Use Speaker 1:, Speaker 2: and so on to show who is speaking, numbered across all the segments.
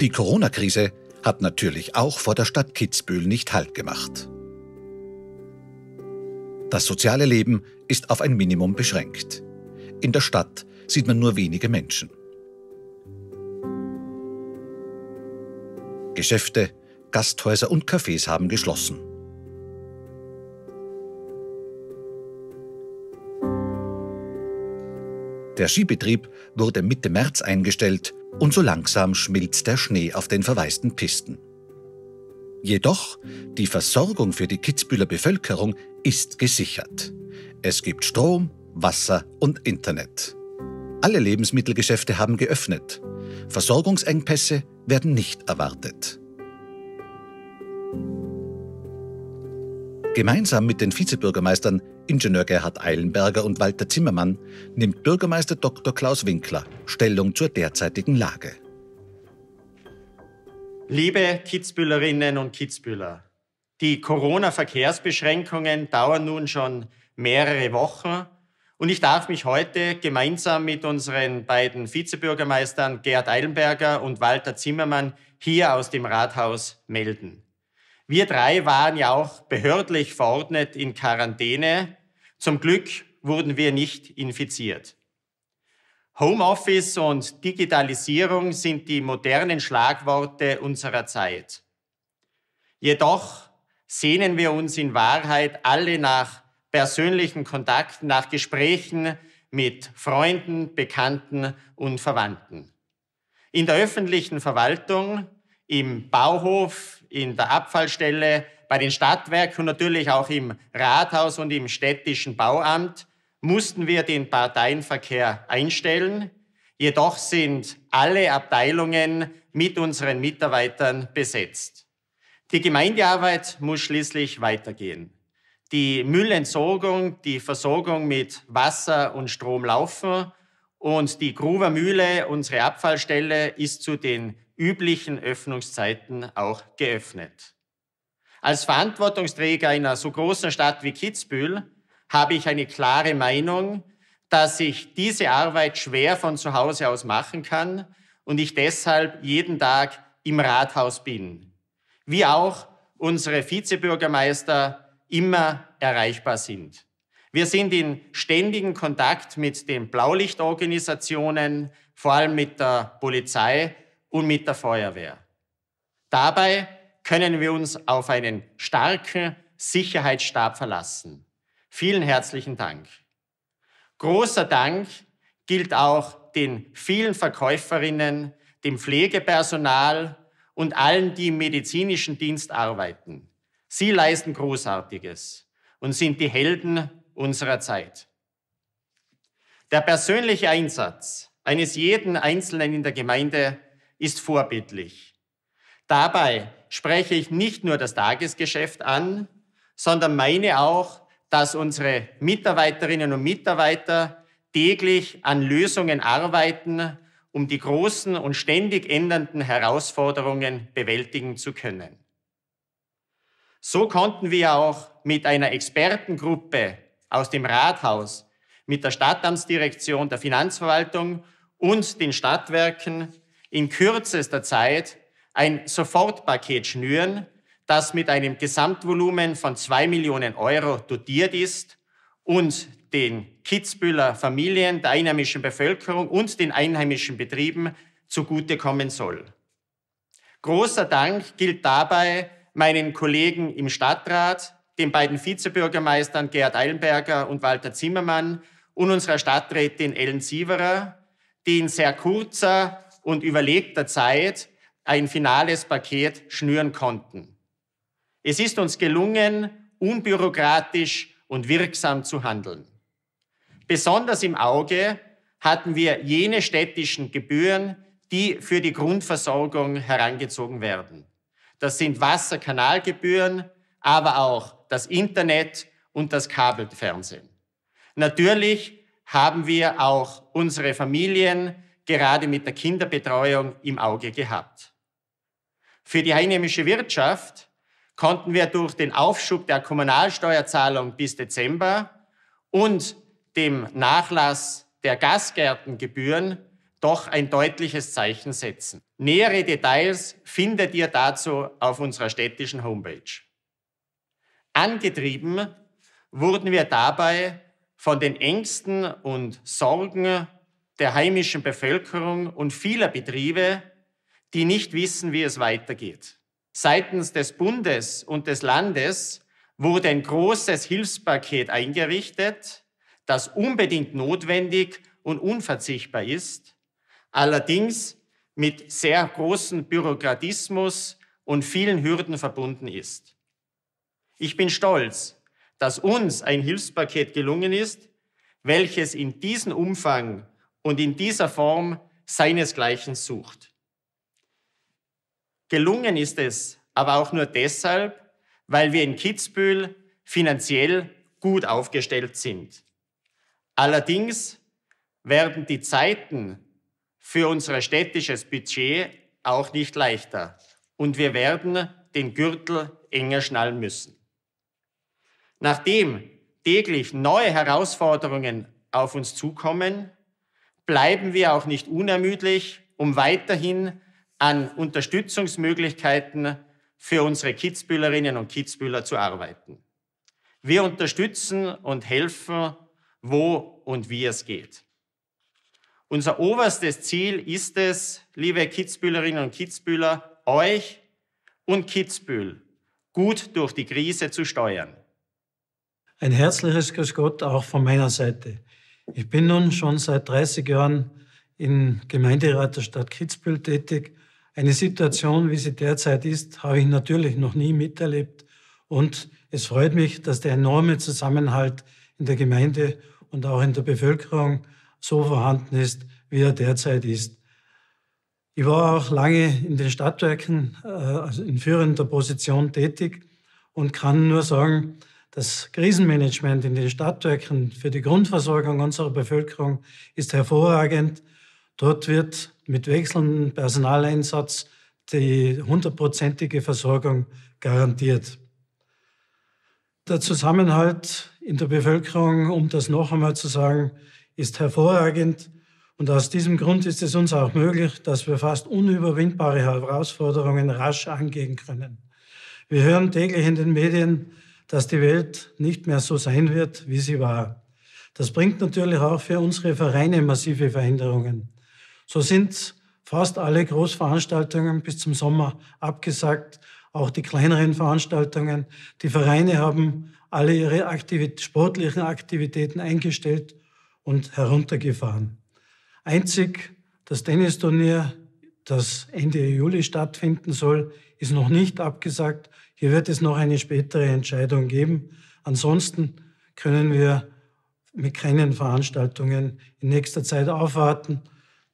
Speaker 1: Die Corona-Krise hat natürlich auch vor der Stadt Kitzbühel nicht Halt gemacht. Das soziale Leben ist auf ein Minimum beschränkt. In der Stadt sieht man nur wenige Menschen. Geschäfte, Gasthäuser und Cafés haben geschlossen. Der Skibetrieb wurde Mitte März eingestellt und so langsam schmilzt der Schnee auf den verwaisten Pisten. Jedoch, die Versorgung für die Kitzbühler Bevölkerung ist gesichert. Es gibt Strom, Wasser und Internet. Alle Lebensmittelgeschäfte haben geöffnet. Versorgungsengpässe werden nicht erwartet. Gemeinsam mit den Vizebürgermeistern Ingenieur Gerhard Eilenberger und Walter Zimmermann nimmt Bürgermeister Dr. Klaus Winkler Stellung zur derzeitigen Lage.
Speaker 2: Liebe Kitzbühlerinnen und Kitzbühler, die Corona-Verkehrsbeschränkungen dauern nun schon mehrere Wochen und ich darf mich heute gemeinsam mit unseren beiden Vizebürgermeistern Gerhard Eilenberger und Walter Zimmermann hier aus dem Rathaus melden. Wir drei waren ja auch behördlich verordnet in Quarantäne. Zum Glück wurden wir nicht infiziert. Homeoffice und Digitalisierung sind die modernen Schlagworte unserer Zeit. Jedoch sehnen wir uns in Wahrheit alle nach persönlichen Kontakten, nach Gesprächen mit Freunden, Bekannten und Verwandten. In der öffentlichen Verwaltung im Bauhof, in der Abfallstelle, bei den Stadtwerken und natürlich auch im Rathaus und im städtischen Bauamt mussten wir den Parteienverkehr einstellen. Jedoch sind alle Abteilungen mit unseren Mitarbeitern besetzt. Die Gemeindearbeit muss schließlich weitergehen. Die Müllentsorgung, die Versorgung mit Wasser und Strom laufen und die Gruvermühle, unsere Abfallstelle, ist zu den üblichen Öffnungszeiten auch geöffnet. Als Verantwortungsträger einer so großen Stadt wie Kitzbühel habe ich eine klare Meinung, dass ich diese Arbeit schwer von zu Hause aus machen kann und ich deshalb jeden Tag im Rathaus bin, wie auch unsere Vizebürgermeister immer erreichbar sind. Wir sind in ständigem Kontakt mit den Blaulichtorganisationen, vor allem mit der Polizei und mit der Feuerwehr. Dabei können wir uns auf einen starken Sicherheitsstab verlassen. Vielen herzlichen Dank. Großer Dank gilt auch den vielen Verkäuferinnen, dem Pflegepersonal und allen, die im medizinischen Dienst arbeiten. Sie leisten Großartiges und sind die Helden unserer Zeit. Der persönliche Einsatz eines jeden Einzelnen in der Gemeinde ist vorbildlich. Dabei spreche ich nicht nur das Tagesgeschäft an, sondern meine auch, dass unsere Mitarbeiterinnen und Mitarbeiter täglich an Lösungen arbeiten, um die großen und ständig ändernden Herausforderungen bewältigen zu können. So konnten wir auch mit einer Expertengruppe aus dem Rathaus, mit der Stadtamtsdirektion, der Finanzverwaltung und den Stadtwerken in kürzester Zeit ein Sofortpaket schnüren, das mit einem Gesamtvolumen von zwei Millionen Euro dotiert ist und den Kitzbüheler Familien, der einheimischen Bevölkerung und den einheimischen Betrieben zugutekommen soll. Großer Dank gilt dabei meinen Kollegen im Stadtrat, den beiden Vizebürgermeistern Gerhard Eilenberger und Walter Zimmermann und unserer Stadträtin Ellen Sieverer, die in sehr kurzer und überlegter Zeit ein finales Paket schnüren konnten. Es ist uns gelungen, unbürokratisch und wirksam zu handeln. Besonders im Auge hatten wir jene städtischen Gebühren, die für die Grundversorgung herangezogen werden. Das sind Wasserkanalgebühren, aber auch das Internet und das Kabelfernsehen. Natürlich haben wir auch unsere Familien gerade mit der Kinderbetreuung im Auge gehabt. Für die einheimische Wirtschaft konnten wir durch den Aufschub der Kommunalsteuerzahlung bis Dezember und dem Nachlass der Gastgärtengebühren doch ein deutliches Zeichen setzen. Nähere Details findet ihr dazu auf unserer städtischen Homepage. Angetrieben wurden wir dabei von den Ängsten und Sorgen der heimischen Bevölkerung und vieler Betriebe, die nicht wissen, wie es weitergeht. Seitens des Bundes und des Landes wurde ein großes Hilfspaket eingerichtet, das unbedingt notwendig und unverzichtbar ist, allerdings mit sehr großem Bürokratismus und vielen Hürden verbunden ist. Ich bin stolz, dass uns ein Hilfspaket gelungen ist, welches in diesem Umfang und in dieser Form seinesgleichen sucht. Gelungen ist es aber auch nur deshalb, weil wir in Kitzbühel finanziell gut aufgestellt sind. Allerdings werden die Zeiten für unser städtisches Budget auch nicht leichter und wir werden den Gürtel enger schnallen müssen. Nachdem täglich neue Herausforderungen auf uns zukommen, bleiben wir auch nicht unermüdlich, um weiterhin an Unterstützungsmöglichkeiten für unsere Kitzbühlerinnen und Kitzbühler zu arbeiten. Wir unterstützen und helfen, wo und wie es geht. Unser oberstes Ziel ist es, liebe Kitzbühlerinnen und Kitzbühler, euch und Kitzbühel gut durch die Krise zu steuern.
Speaker 3: Ein herzliches Grüß Gott auch von meiner Seite. Ich bin nun schon seit 30 Jahren im Gemeinderat der Stadt Kitzbühel tätig. Eine Situation, wie sie derzeit ist, habe ich natürlich noch nie miterlebt. Und es freut mich, dass der enorme Zusammenhalt in der Gemeinde und auch in der Bevölkerung so vorhanden ist, wie er derzeit ist. Ich war auch lange in den Stadtwerken äh, also in führender Position tätig und kann nur sagen, das Krisenmanagement in den Stadtwerken für die Grundversorgung unserer Bevölkerung ist hervorragend. Dort wird mit wechselndem Personaleinsatz die hundertprozentige Versorgung garantiert. Der Zusammenhalt in der Bevölkerung, um das noch einmal zu sagen, ist hervorragend. Und aus diesem Grund ist es uns auch möglich, dass wir fast unüberwindbare Herausforderungen rasch angehen können. Wir hören täglich in den Medien, dass die Welt nicht mehr so sein wird, wie sie war. Das bringt natürlich auch für unsere Vereine massive Veränderungen. So sind fast alle Großveranstaltungen bis zum Sommer abgesagt, auch die kleineren Veranstaltungen. Die Vereine haben alle ihre Aktivit sportlichen Aktivitäten eingestellt und heruntergefahren. Einzig das Tennisturnier, das Ende Juli stattfinden soll, ist noch nicht abgesagt, hier wird es noch eine spätere Entscheidung geben. Ansonsten können wir mit keinen Veranstaltungen in nächster Zeit aufwarten.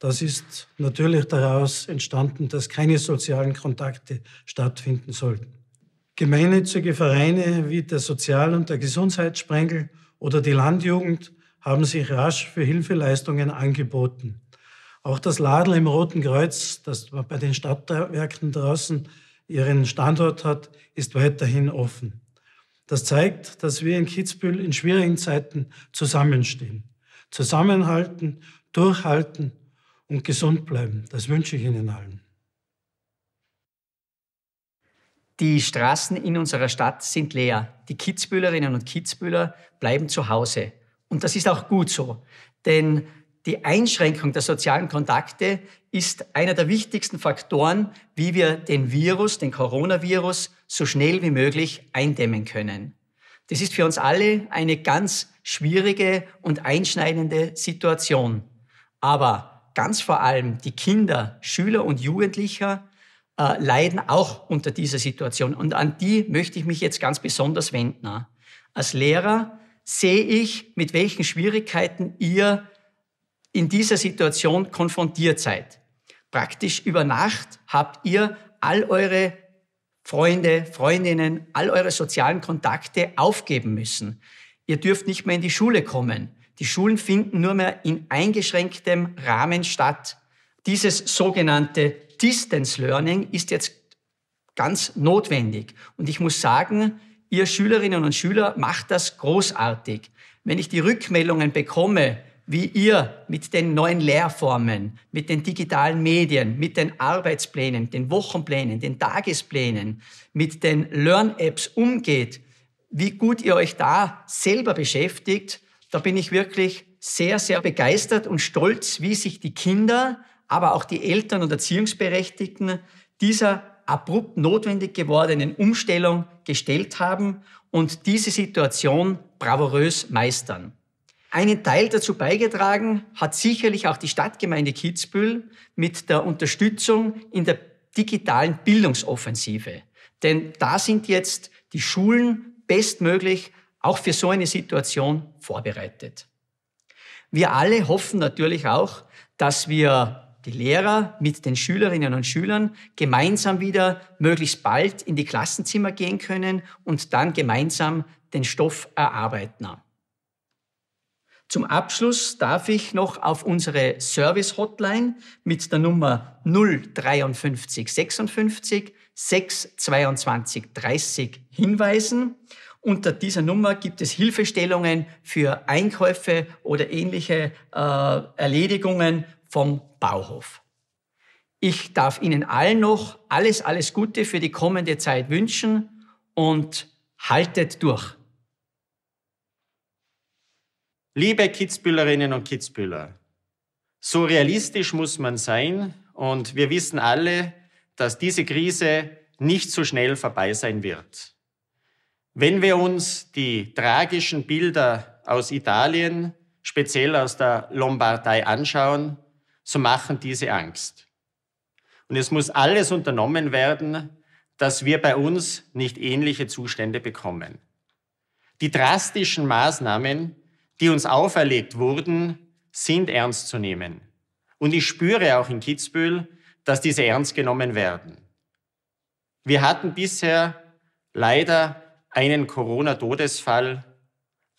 Speaker 3: Das ist natürlich daraus entstanden, dass keine sozialen Kontakte stattfinden sollten. Gemeinnützige Vereine wie der Sozial- und der Gesundheitssprengel oder die Landjugend haben sich rasch für Hilfeleistungen angeboten. Auch das Ladel im Roten Kreuz, das bei den Stadtwerken draußen ihren Standort hat, ist weiterhin offen. Das zeigt, dass wir in Kitzbühel in schwierigen Zeiten zusammenstehen, zusammenhalten, durchhalten und gesund bleiben. Das wünsche ich Ihnen allen.
Speaker 4: Die Straßen in unserer Stadt sind leer. Die Kitzbühlerinnen und Kitzbühler bleiben zu Hause. Und das ist auch gut so. Denn die Einschränkung der sozialen Kontakte ist einer der wichtigsten Faktoren, wie wir den Virus, den Coronavirus, so schnell wie möglich eindämmen können. Das ist für uns alle eine ganz schwierige und einschneidende Situation. Aber ganz vor allem die Kinder, Schüler und Jugendlicher äh, leiden auch unter dieser Situation. Und an die möchte ich mich jetzt ganz besonders wenden. Als Lehrer sehe ich, mit welchen Schwierigkeiten ihr in dieser Situation konfrontiert seid. Praktisch über Nacht habt ihr all eure Freunde, Freundinnen, all eure sozialen Kontakte aufgeben müssen. Ihr dürft nicht mehr in die Schule kommen. Die Schulen finden nur mehr in eingeschränktem Rahmen statt. Dieses sogenannte Distance Learning ist jetzt ganz notwendig. Und ich muss sagen, ihr Schülerinnen und Schüler macht das großartig. Wenn ich die Rückmeldungen bekomme wie ihr mit den neuen Lehrformen, mit den digitalen Medien, mit den Arbeitsplänen, den Wochenplänen, den Tagesplänen, mit den Learn-Apps umgeht, wie gut ihr euch da selber beschäftigt, da bin ich wirklich sehr, sehr begeistert und stolz, wie sich die Kinder, aber auch die Eltern und Erziehungsberechtigten dieser abrupt notwendig gewordenen Umstellung gestellt haben und diese Situation bravourös meistern. Einen Teil dazu beigetragen hat sicherlich auch die Stadtgemeinde Kitzbühel mit der Unterstützung in der digitalen Bildungsoffensive. Denn da sind jetzt die Schulen bestmöglich auch für so eine Situation vorbereitet. Wir alle hoffen natürlich auch, dass wir die Lehrer mit den Schülerinnen und Schülern gemeinsam wieder möglichst bald in die Klassenzimmer gehen können und dann gemeinsam den Stoff erarbeiten. Zum Abschluss darf ich noch auf unsere Service-Hotline mit der Nummer 053 56 622 30 hinweisen. Unter dieser Nummer gibt es Hilfestellungen für Einkäufe oder ähnliche äh, Erledigungen vom Bauhof. Ich darf Ihnen allen noch alles, alles Gute für die kommende Zeit wünschen und haltet durch. Liebe
Speaker 2: Kitzbühlerinnen und Kitzbühler, so realistisch muss man sein und wir wissen alle, dass diese Krise nicht so schnell vorbei sein wird. Wenn wir uns die tragischen Bilder aus Italien, speziell aus der Lombardei anschauen, so machen diese Angst. Und es muss alles unternommen werden, dass wir bei uns nicht ähnliche Zustände bekommen. Die drastischen Maßnahmen die uns auferlegt wurden, sind ernst zu nehmen. Und ich spüre auch in Kitzbühel, dass diese ernst genommen werden. Wir hatten bisher leider einen Corona-Todesfall,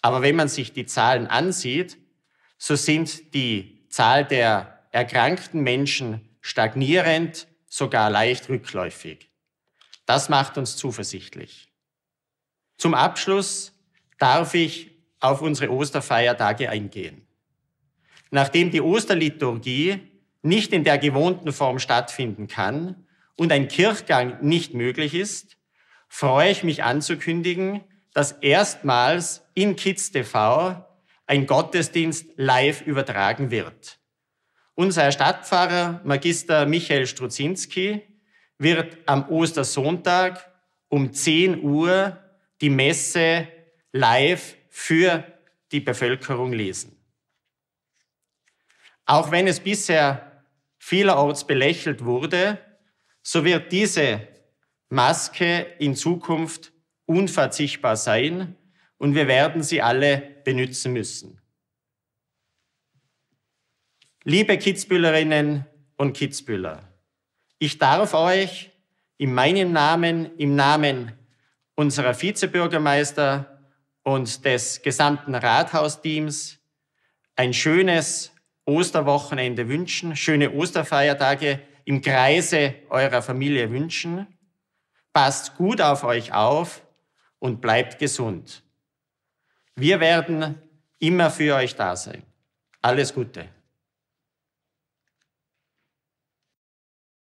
Speaker 2: aber wenn man sich die Zahlen ansieht, so sind die Zahl der erkrankten Menschen stagnierend, sogar leicht rückläufig. Das macht uns zuversichtlich. Zum Abschluss darf ich auf unsere Osterfeiertage eingehen. Nachdem die Osterliturgie nicht in der gewohnten Form stattfinden kann und ein Kirchgang nicht möglich ist, freue ich mich anzukündigen, dass erstmals in Kids TV ein Gottesdienst live übertragen wird. Unser Stadtpfarrer Magister Michael Struzinski wird am Ostersonntag um 10 Uhr die Messe live für die Bevölkerung lesen. Auch wenn es bisher vielerorts belächelt wurde, so wird diese Maske in Zukunft unverzichtbar sein und wir werden sie alle benutzen müssen. Liebe Kitzbühlerinnen und Kitzbühler, ich darf euch in meinem Namen, im Namen unserer Vizebürgermeister, und des gesamten Rathausteams ein schönes Osterwochenende wünschen, schöne Osterfeiertage im Kreise eurer Familie wünschen. Passt gut auf euch auf und bleibt gesund. Wir werden immer für euch da
Speaker 1: sein. Alles Gute.